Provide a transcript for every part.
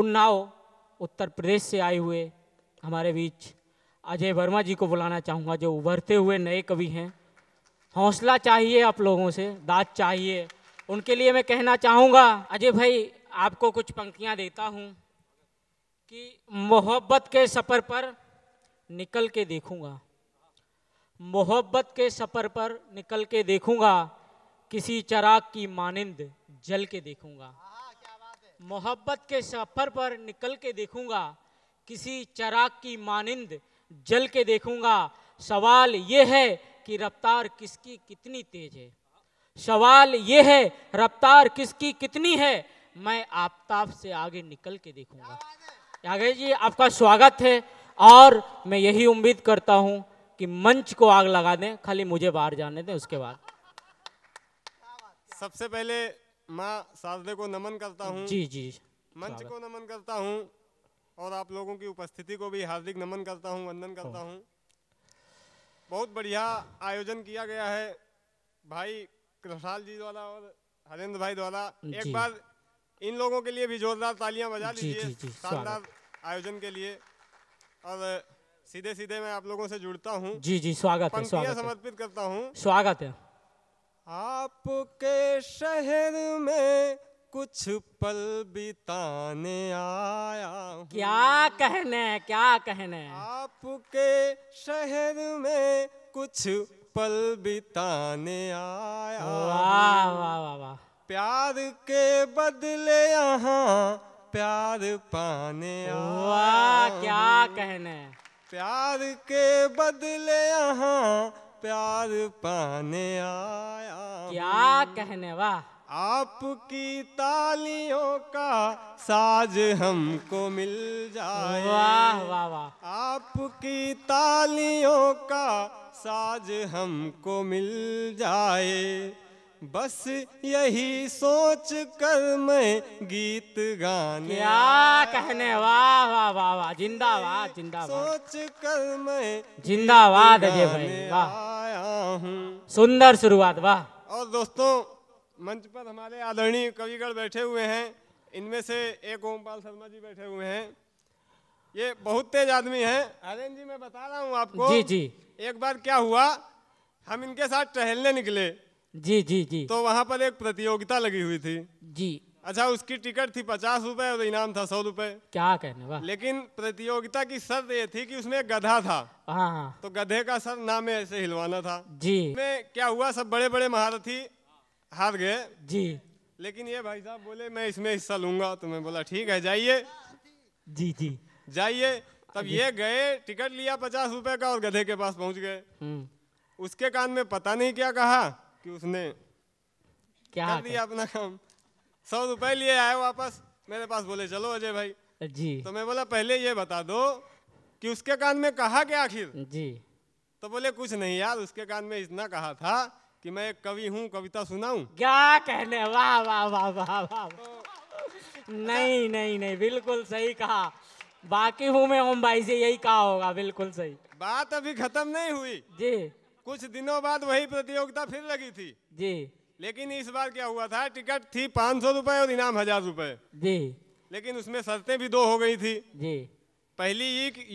उन्नाव उत्तर प्रदेश से आए हुए हमारे बीच अजय वर्मा जी को बुलाना चाहूँगा जो उभरते हुए नए कवि हैं हौसला चाहिए आप लोगों से दाद चाहिए उनके लिए मैं कहना चाहूँगा अजय भाई आपको कुछ पंक्तियाँ देता हूँ कि मोहब्बत के सफ़र पर निकल के देखूँगा मोहब्बत के सफ़र पर निकल के देखूँगा किसी चराग की मानिंद जल के देखूँगा मोहब्बत के सफ़र पर निकल के देखूंगा किसी चराग की मानिंद जल के देखूंगा सवाल ये है कि रफ्तार किसकी कितनी तेज है सवाल ये है रफ्तार किसकी कितनी है मैं आफ्ताब से आगे निकल के देखूंगा यागे जी आपका स्वागत है और मैं यही उम्मीद करता हूं कि मंच को आग लगा दें खाली मुझे बाहर जाने दें उसके बाद सबसे पहले माँ साधले को नमन करता हूँ जी जी मंच को नमन करता हूँ और आप लोगों की उपस्थिति को भी हार्दिक नमन करता हूँ वंदन करता हूँ बहुत बढ़िया आयोजन किया गया है भाई कृषाल जी द्वारा और हरेंद्र भाई द्वारा एक बार इन लोगों के लिए भी जोरदार तालियां बजा लीजिए शानदार आयोजन के लिए और सीधे सीधे मैं आप लोगों से जुड़ता हूँ जी जी स्वागत है स्वागत समर्पित करता हूँ स्वागत है आपके शहर में कुछ पल बिताने आया क्या कहने क्या कहने आपके शहर में कुछ पल बिताने आया वाह वाह वाह वा। प्यार के बदले यहाँ प्यार पाने वाह क्या कहने प्यार के बदले यहाँ प्यार पाने आया क्या कहने वाह आपकी तालियों का साज हमको मिल जाए वाह वाह वाह आपकी तालियों का साज हमको मिल जाए बस यही सोच कर मैं गीत गाने क्या कहने वाह वाह वाह वाह जिंदाबाद जिंदाबाद सोच कर मैं जिंदाबाद अजय भाई वाह हूँ सुंदर शुरुआत वाह और दोस्तों मंच पर हमारे आदरणीय कविगढ़ बैठे हुए हैं इनमें से एक ओमपाल शर्मा जी बैठे हुए हैं ये बहुत तेज आदमी हैं हरेन जी मैं बता रहा हूँ आपको जी जी एक बार क्या हुआ हम इनके साथ टहलने निकले जी जी जी तो वहाँ पर एक प्रतियोगिता लगी हुई थी जी अच्छा उसकी टिकट थी पचास रुपए और इनाम था सौ रुपए क्या कहने वाह लेकिन प्रतियोगिता की शर्त ये थी कि उसमें गधा था हाँ, हाँ। तो गधे का सर नाम ऐसे हिलवाना था जी में क्या हुआ सब बड़े बड़े महारथी हार गए जी लेकिन ये भाई साहब बोले मैं इसमें हिस्सा लूंगा तो मैं बोला ठीक है जाइए जी जी जाइए तब ये गए टिकट लिया पचास रूपए का और गधे के पास पहुंच गए हम्म। उसके कान में पता नहीं क्या कहा कि उसने क्या कर दिया अपना काम सौ रुपए लिए आए वापस मेरे पास बोले चलो अजय भाई जी तो मैं बोला पहले ये बता दो कि उसके कान में कहा क्या आखिर जी तो बोले कुछ नहीं यार उसके कान में इतना कहा था कि मैं एक कवि हूँ कविता सुनाऊं क्या कहने वाह वाह वाह वाह वाह नहीं नहीं नहीं बिल्कुल सही कहा बाकी हूँ मैं ओम भाई से यही कहा होगा बिल्कुल सही बात अभी खत्म नहीं हुई जी कुछ दिनों बाद वही प्रतियोगिता फिर लगी थी जी लेकिन इस बार क्या हुआ था टिकट थी पाँच सौ रुपए और इनाम हजार रूपए जी लेकिन उसमें शर्तें भी दो हो गई थी जी पहली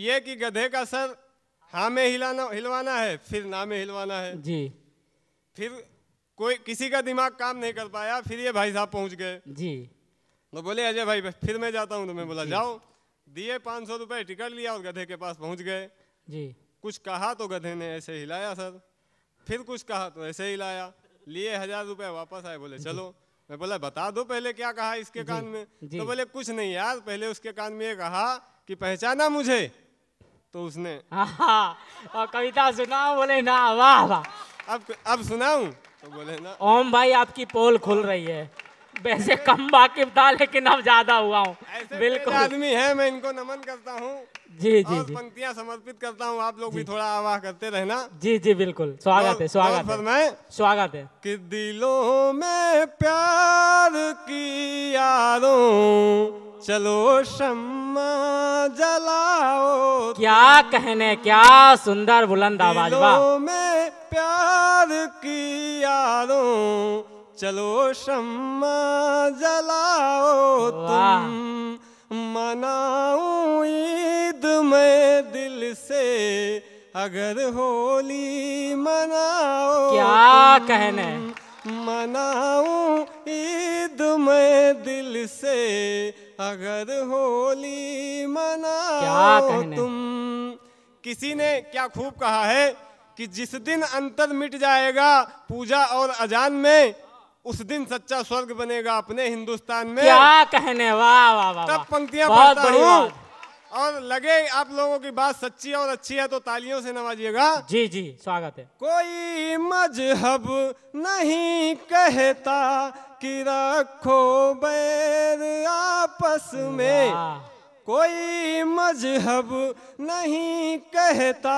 ये कि गधे का सर हाँ में हिलाना हिलवाना है फिर ना में हिलवाना है जी फिर कोई किसी का दिमाग काम नहीं कर पाया फिर ये भाई साहब पहुंच गए जी तो बोले अजय भाई फिर मैं जाता हूँ तो मैं बोला जाओ दिए पाँच सौ रुपये टिकट लिया और गधे के पास पहुंच गए जी कुछ कहा तो गधे ने ऐसे हिलाया सर फिर कुछ कहा तो ऐसे हिलाया लिए हजार रुपए वापस आए बोले चलो मैं बोला बता दो पहले क्या कहा इसके कान में तो बोले कुछ नहीं यार पहले उसके कान में ये कहा कि पहचाना मुझे तो उसने और कविता सुना बोले ना वाह वाह अब अब सुनाऊं तो बोले ना ओम भाई आपकी पोल खुल रही है वैसे कम वाकिफ था लेकिन अब ज्यादा हुआ हूँ बिल्कुल आदमी है मैं इनको नमन करता हूँ जी जी और पंक्तियाँ समर्पित करता हूँ आप लोग भी थोड़ा आवाह करते रहना जी जी बिल्कुल स्वागत है स्वागत है स्वागत है कि दिलों में प्यार की यारों चलो शम्मा जलाओ क्या कहने क्या सुंदर बुलंद आवाज में प्यार की यारों चलो शम्मा जलाओ तुम मनाओ ईद में दिल से अगर होली मनाओ क्या कहने है ईद में दिल से अगर होली मनाओ तुम किसी ने क्या खूब कहा है कि जिस दिन अंतर मिट जाएगा पूजा और अजान में उस दिन सच्चा स्वर्ग बनेगा अपने हिंदुस्तान में क्या कहने वाह वाह वाह तब पंक्तियां पढ़ता हूँ और लगे आप लोगों की बात सच्ची और अच्छी है तो तालियों से नवाजिएगा जी जी स्वागत है कोई मजहब नहीं कहता कि रखो बैर आपस में कोई मजहब नहीं कहता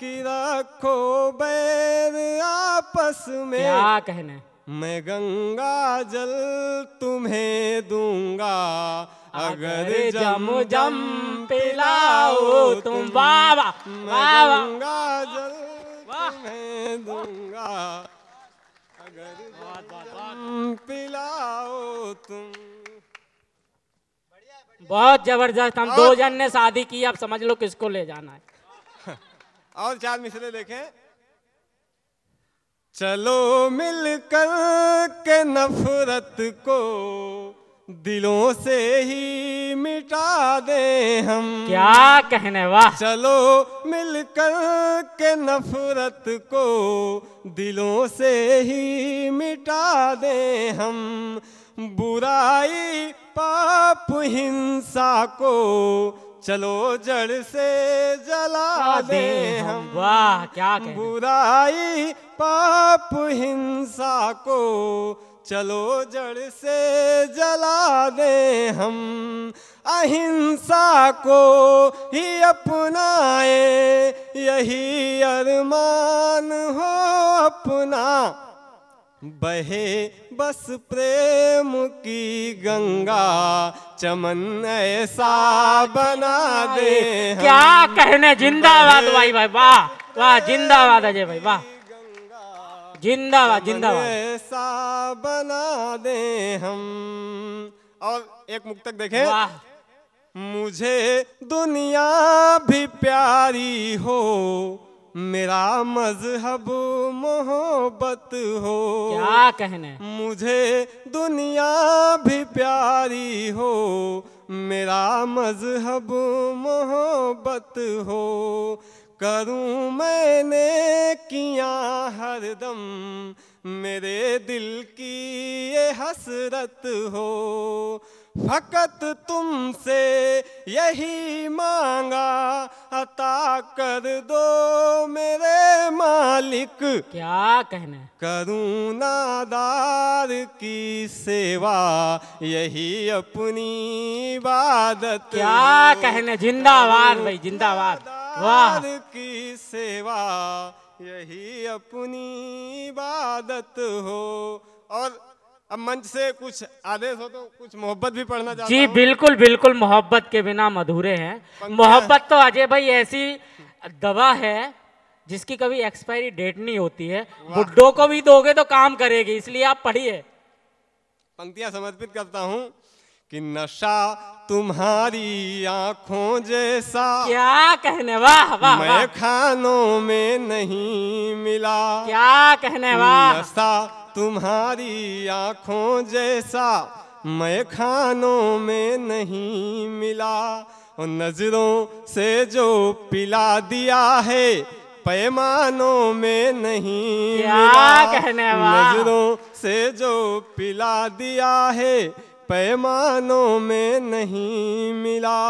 कि रखो बैर आपस में क्या कहने मैं गंगा जल तुम्हें दूंगा अगर जम जम पिलाओ तुम बाबा गंगा जल तुम्हें दूंगा अगर जम पिलाओ तुम बहुत जबरदस्त हम दो जन ने शादी की अब समझ लो किसको ले जाना है और चार मिसरे देखें चलो मिलकर के नफरत को दिलों से ही मिटा दे हम क्या कहने वाह चलो मिलकर के नफरत को दिलों से ही मिटा दे हम बुराई पाप हिंसा को चलो जड़ से जला दे हम वाह क्या बुराई पाप हिंसा को चलो जड़ से जला दे हम अहिंसा को ही अपनाए यही अरमान हो अपना बहे बस प्रेम की गंगा चमन ऐसा बना दे क्या कहने जिंदाबाद भाई भाई वाह वाह जिंदाबाद अजय भाई वाह जिंदाबाद जिंदाबाद ऐसा बना दे हम और एक मुक्तक देखें मुझे दुनिया भी प्यारी हो मेरा मजहब मोहब्बत हो क्या कहने मुझे दुनिया भी प्यारी हो मेरा मजहब मोहब्बत हो करूं मैंने किया हरदम मेरे दिल की ये हसरत हो फकत तुमसे यही मांगा अता कर दो मेरे मालिक क्या कहना करुणादार की सेवा यही अपनी इबादत क्या कहना जिंदाबाद भाई जिंदाबाद वाह की सेवा यही अपनी इबादत हो और अब मंच से कुछ आदेश हो तो कुछ मोहब्बत भी पढ़ना चाहता जी बिल्कुल बिल्कुल मोहब्बत के बिना मधुरे हैं मोहब्बत तो अजय भाई ऐसी दवा है जिसकी कभी एक्सपायरी डेट नहीं होती है बुड्ढों को भी दोगे तो काम करेगी इसलिए आप पढ़िए पंक्तियां समर्पित करता हूँ कि नशा तुम्हारी आंखों जैसा क्या कहने वाह वाह मैं खानों में नहीं मिला क्या कहने वाह नशा तुम्हारी आँखों जैसा मैं खानों में नहीं मिला और नजरों से जो पिला दिया है पैमानों में नहीं मिला नजरों से जो पिला दिया है पैमानों में नहीं मिला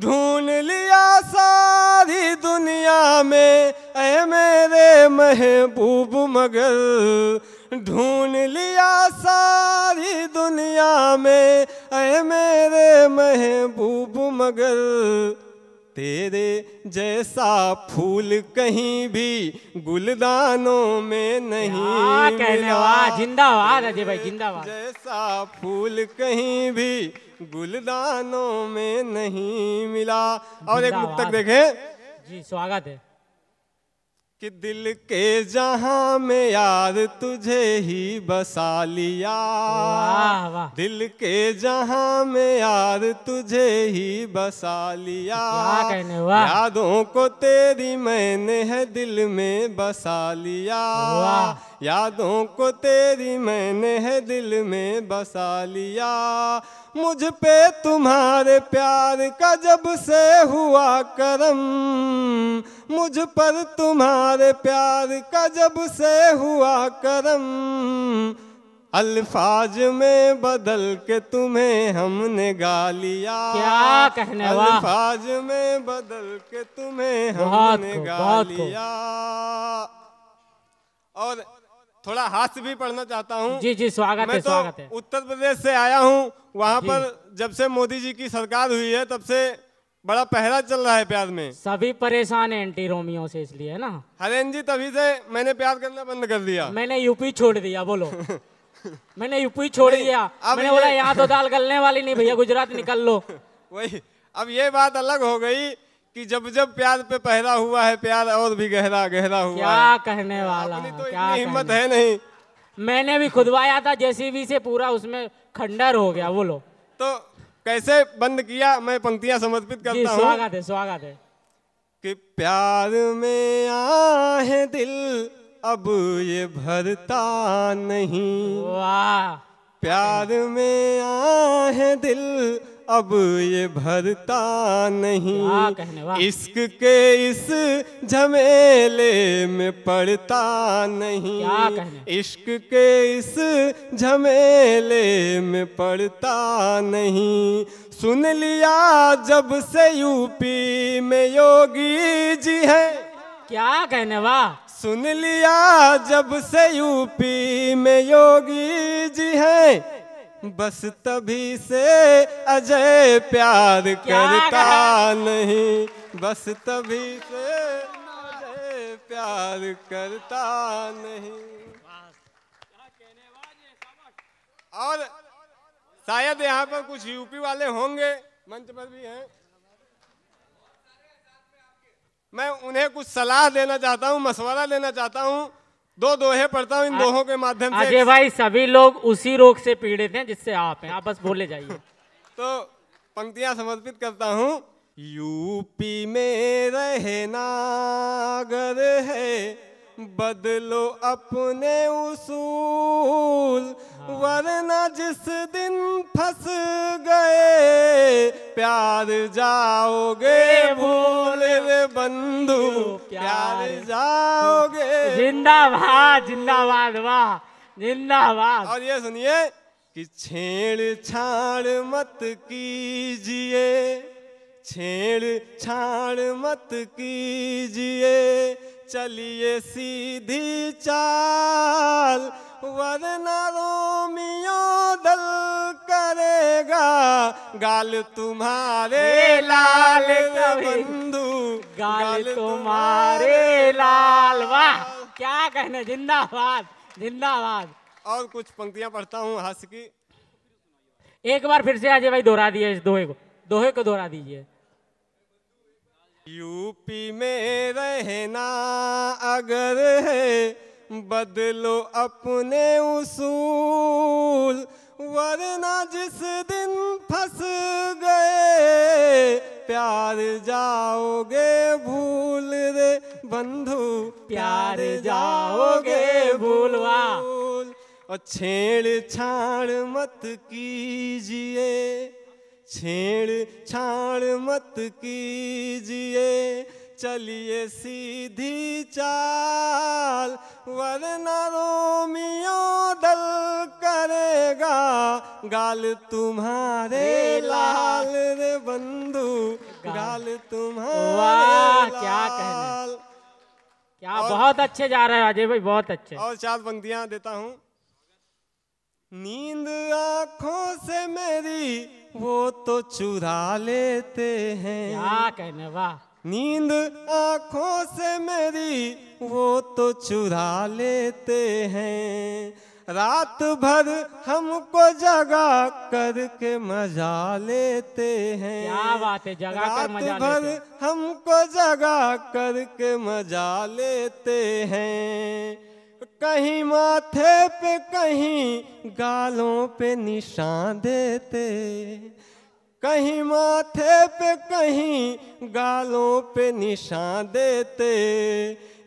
ढूंढ लिया सारी दुनिया में ऐ मेरे महबूब मगर ढूंढ लिया सारी दुनिया में अय मेरे महबूब मगर तेरे जैसा फूल कहीं भी गुलदानों में नहीं मिला जिंदाबाद अजय भाई जिंदाबाद जैसा फूल कहीं भी गुलदानों में नहीं मिला और एक मुक्तक देखे जी स्वागत है कि दिल के जहां में यार तुझे ही बसा लिया वाह वाह दिल के जहां में यार तुझे ही बसा लिया कहने वाह यादों को तेरी मैंने है दिल में बसा लिया वाह यादों को तेरी मैंने है दिल में बसा लिया मुझ पे तुम्हारे प्यार का जब से हुआ करम मुझ पर तुम्हारे प्यार का जब से हुआ करम अल्फाज में बदल के तुम्हें हमने गा लिया क्या कहने अल्फाज में बदल के तुम्हें हमने गा लिया और थोड़ा हास्य भी पढ़ना चाहता हूँ जी जी स्वागत है तो स्वागत है उत्तर प्रदेश से आया हूँ वहाँ पर जब से मोदी जी की सरकार हुई है तब से बड़ा पहरा चल रहा है प्यार में सभी परेशान है एंटी रोमियो से इसलिए है ना हरेन जी तभी से मैंने प्यार करना बंद कर दिया मैंने यूपी छोड़ दिया बोलो मैंने यूपी छोड़ दिया मैंने बोला यहाँ तो दाल गलने वाली नहीं भैया गुजरात निकल लो वही अब ये बात अलग हो गई कि जब जब प्यार पे पहरा हुआ है प्यार और भी गहरा गहरा हुआ क्या कहने वाला तो क्या हिम्मत है नहीं मैंने भी खुदवाया था जेसीबी से पूरा उसमें खंडर हो गया वो तो कैसे बंद किया मैं पंक्तियां समर्पित करता हूँ स्वागत है स्वागत है कि प्यार में आ दिल अब ये भरता नहीं वाह प्यार में आ दिल अब ये भरता नहीं इश्क के इस झमेले में पड़ता नहीं इश्क के इस झमेले में पड़ता नहीं सुन लिया जब से यूपी में योगी जी है क्या कहने वा सुन लिया जब से यूपी में योगी जी है बस तभी से अजय प्यार करता नहीं बस तभी से अजय प्यार करता नहीं और शायद यहाँ पर कुछ यूपी वाले होंगे मंच पर भी हैं मैं उन्हें कुछ सलाह देना चाहता हूँ मशवरा देना चाहता हूँ दो दोहे पढ़ता हूँ इन दोहों के माध्यम से अजय भाई सभी लोग उसी रोग से पीड़ित हैं जिससे आप हैं आप बस बोले जाइए तो पंक्तियां समर्पित करता हूँ यूपी में रहना अगर है बदलो अपने उसूल हाँ। वरना जिस दिन फंस गए प्यार जाओगे भूल रे बंधु प्यार जाओगे जिंदाबाद जिंदाबाद वाह जिंदाबाद और ये सुनिए कि छेड़ छाड़ मत कीजिए छेड़ छाड़ मत कीजिए चलिए सीधी चाल वरना रोमियो दल करेगा गाल तुम्हारे लाल बंधु गाल तुम्हारे लाल वाह क्या कहने जिंदाबाद जिंदाबाद और कुछ पंक्तियां पढ़ता हूँ हंस की एक बार फिर से आज भाई दोहरा दिए इस दोहे को दोहे को दोहरा दीजिए यूपी में रहना अगर है बदलो अपने उसूल वरना जिस दिन फंस गए प्यार जाओगे भूल रे बंधु प्यार जाओगे भूलवा और छेड़ छाड़ मत कीजिए छेड़ छाड़ मत कीजिए चलिए सीधी चाल वरना रोमियो दल करेगा गाल तुम्हारे लाल रे बंधु गाल तुम्हारे क्या कहना क्या बहुत अच्छे जा रहे हैं अजय भाई बहुत अच्छे और चार पंक्तियां देता हूँ नींद आंखों से मेरी वो तो चुरा लेते हैं क्या कहने वाह नींद आंखों से मेरी वो तो चुरा लेते हैं रात भर हमको जगा करके मजा लेते हैं क्या बात है जगा रात कर मजा भर लेते हमको जगा करके मजा लेते हैं कहीं माथे पे कहीं गालों पे निशान देते कहीं माथे पे कहीं गालों पे निशान देते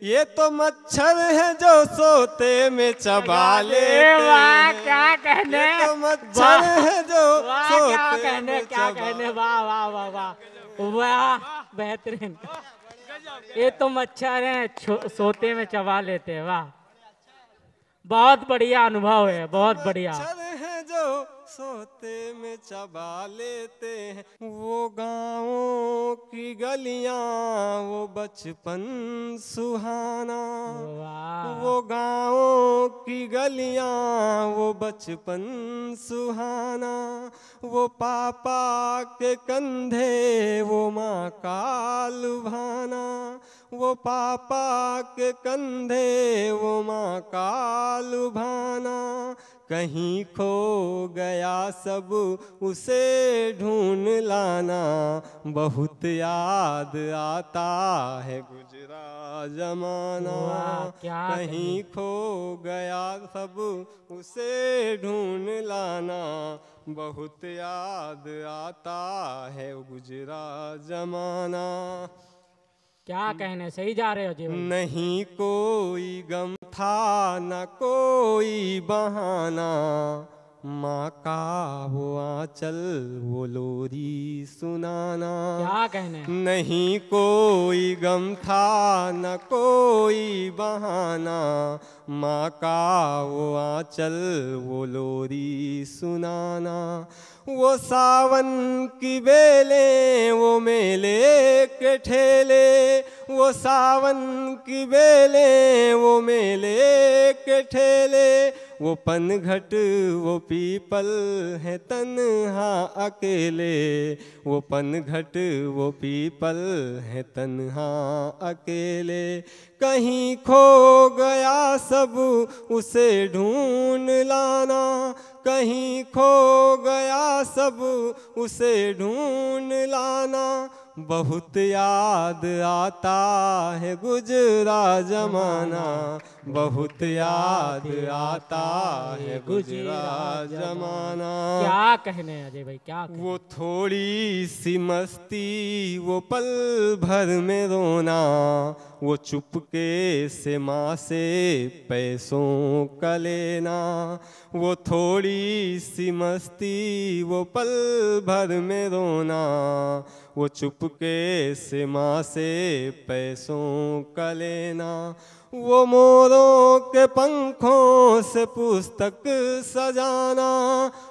ये तो मच्छर है जो सोते में चबा लेते क्या कहने ये तो मच्छर है जो सोते कहने क्या कहने वाह वाह वाह वाह वाह बेहतरीन ये तो मच्छर है सोते में चबा लेते वाह बहुत बढ़िया अनुभव है बहुत बढ़िया जो सोते में चबा लेते हैं वो गाँव की गलियां वो बचपन सुहाना वो गाँव की गलियां वो बचपन सुहाना वो पापा के कंधे वो माँ का लुभाना वो पापा के कंधे वो माँ का लुभाना कहीं खो गया सब उसे ढूंढ लाना बहुत याद आता है गुजरा जमाना कहीं खो गया सब उसे ढूंढ लाना बहुत याद आता है गुजरा जमाना क्या हम्म। कहने सही जा रहे हो जी नहीं कोई गम था न कोई बहाना माँ का वो आंचल वो लोरी सुनाना क्या कहने नहीं कोई गम था न कोई बहाना माँ का वो आंचल वो लोरी सुनाना वो सावन की बेले वो मेले के ठेले वो सावन की बेले वो मेले के ठेले वो पनघट वो पीपल है हा अकेले वो पनघट वो पीपल है तन्हा अकेले कहीं खो गया सब उसे ढूंढ लाना कहीं खो गया सब उसे ढूंढ लाना बहुत याद आता है गुजरा जमाना बहुत याद आता है गुजरा जमाना क्या कहने अजय भाई क्या कहने? वो थोड़ी सी मस्ती वो पल भर में रोना वो चुपके से माँ से पैसों का लेना वो थोड़ी सी मस्ती वो पल भर में रोना वो चुपके से माँ से पैसों का लेना वो मोरों के पंखों से पुस्तक सजाना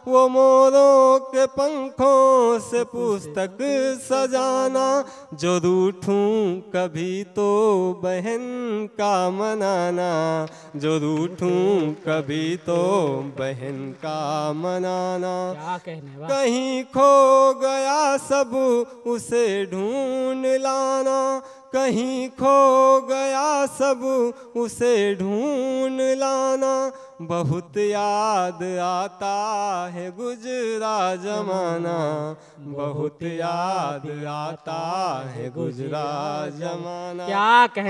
वो मोरों के पंखों से पुस्तक सजाना जो रूठूं कभी तो बहन का मनाना जो रूठूं कभी तो बहन का मनाना कहीं खो गया सब उसे ढूंढ लाना कहीं खो गया सब उसे ढूंढ लाना बहुत याद आता है गुजरा जमाना बहुत याद आता है गुजरा जमाना क्या कह